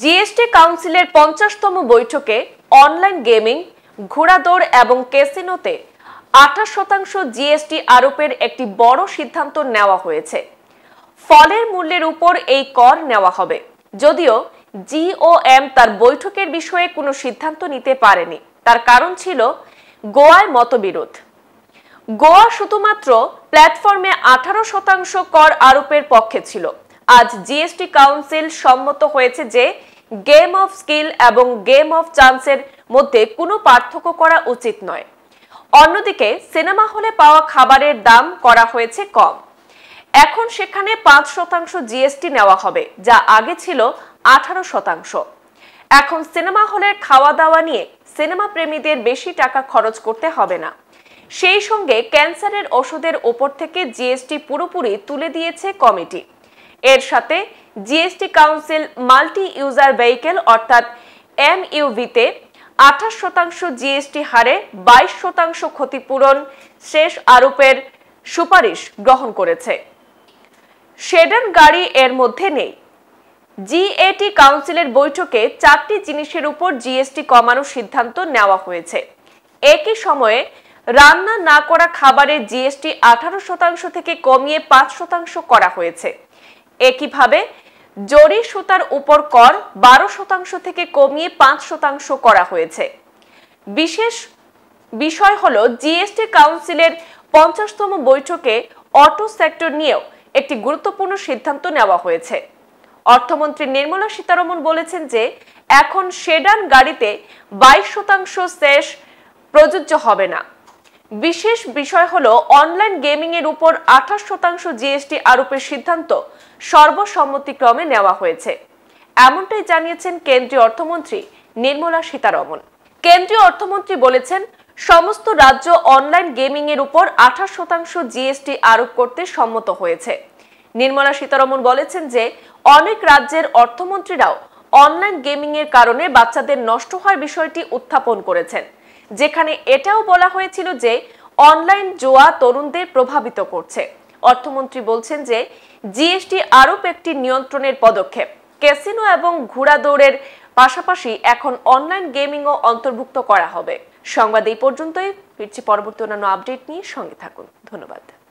GST কাউন্সিলের পঞ্চাশতম বৈঠকে online gaming ঘোড়াদৌড় এবং ক্যাসিনোতে আঠাশ শতাংশ জিএসটি আরোপের একটি বড় সিদ্ধান্ত নেওয়া হয়েছে ফলের মূল্যের উপর এই কর নেওয়া হবে যদিও জিওএম তার বৈঠকের বিষয়ে কোনো সিদ্ধান্ত নিতে পারেনি তার কারণ ছিল গোয়ায় মতবিরোধ গোয়া শুধুমাত্র প্ল্যাটফর্মে আঠারো শতাংশ কর আরোপের পক্ষে ছিল আজ জিএসটি কাউন্সিল সম্মত হয়েছে যে গেম অফ স্কিল এবং গেম অফ চান্সের মধ্যে কোনো পার্থক্য করা উচিত নয় অন্যদিকে সিনেমা হলে পাওয়া খাবারের দাম করা হয়েছে কম এখন সেখানে পাঁচ শতাংশ জিএসটি নেওয়া হবে যা আগে ছিল আঠারো শতাংশ এখন সিনেমা হলের খাওয়া দাওয়া নিয়ে সিনেমা প্রেমীদের বেশি টাকা খরচ করতে হবে না সেই সঙ্গে ক্যান্সারের ওষুধের ওপর থেকে জিএসটি পুরোপুরি তুলে দিয়েছে কমিটি এর সাথে GST council multi user vehicle অর্থাৎ এমইউভিতে আঠাশ শতাংশ জিএসটি হারে বাইশ শতাংশ ক্ষতিপূরণ শেষ আরোপের সুপারিশ গ্রহণ করেছে শেডার গাড়ি এর মধ্যে নেই জিএটি কাউন্সিলের বৈঠকে চারটি জিনিসের উপর জিএসটি কমানোর সিদ্ধান্ত নেওয়া হয়েছে একই সময়ে রান্না না করা খাবারের জিএসটি আঠারো শতাংশ থেকে কমিয়ে পাঁচ শতাংশ করা হয়েছে একইভাবে জরি সুতার উপর কর বারো শতাংশ থেকে কমিয়ে পাঁচ শতাংশ করা হয়েছে বিশেষ বিষয় হল জিএসটি কাউন্সিলের পঞ্চাশতম বৈঠকে অটো সেক্টর নিয়েও একটি গুরুত্বপূর্ণ সিদ্ধান্ত নেওয়া হয়েছে অর্থমন্ত্রী নির্মলা সীতারমন বলেছেন যে এখন সেডান গাড়িতে বাইশ শতাংশ শেষ প্রযোজ্য হবে না বিশেষ বিষয় হলো অনলাইন গেমিং এর উপর আঠাশ শতাংশ জিএসটি আরোপের সিদ্ধান্ত সর্বসম্মতিক্রমে নেওয়া হয়েছে এমনটাই জানিয়েছেন কেন্দ্রীয় অর্থমন্ত্রী নির্মলা সীতারমন কেন্দ্রীয় অর্থমন্ত্রী বলেছেন সমস্ত রাজ্য অনলাইন গেমিং এর উপর আঠাশ শতাংশ জিএসটি আরোপ করতে সম্মত হয়েছে নির্মলা সীতারমন বলেছেন যে অনেক রাজ্যের অর্থমন্ত্রীরাও অনলাইন গেমিং এর কারণে বাচ্চাদের নষ্ট হওয়ার বিষয়টি উত্থাপন করেছেন যেখানে এটাও বলা হয়েছিল যে অনলাইন জোয়া তরুণদের প্রভাবিত করছে অর্থমন্ত্রী বলছেন যে জিএসটি আরো একটি নিয়ন্ত্রণের পদক্ষেপ ক্যাসিনো এবং ঘোড়াদৌড়ের পাশাপাশি এখন অনলাইন গেমিংও অন্তর্ভুক্ত করা হবে সংবাদ এই পর্যন্তই ফিরছি পরবর্তী অন্যান্য আপডেট নিয়ে সঙ্গে থাকুন ধন্যবাদ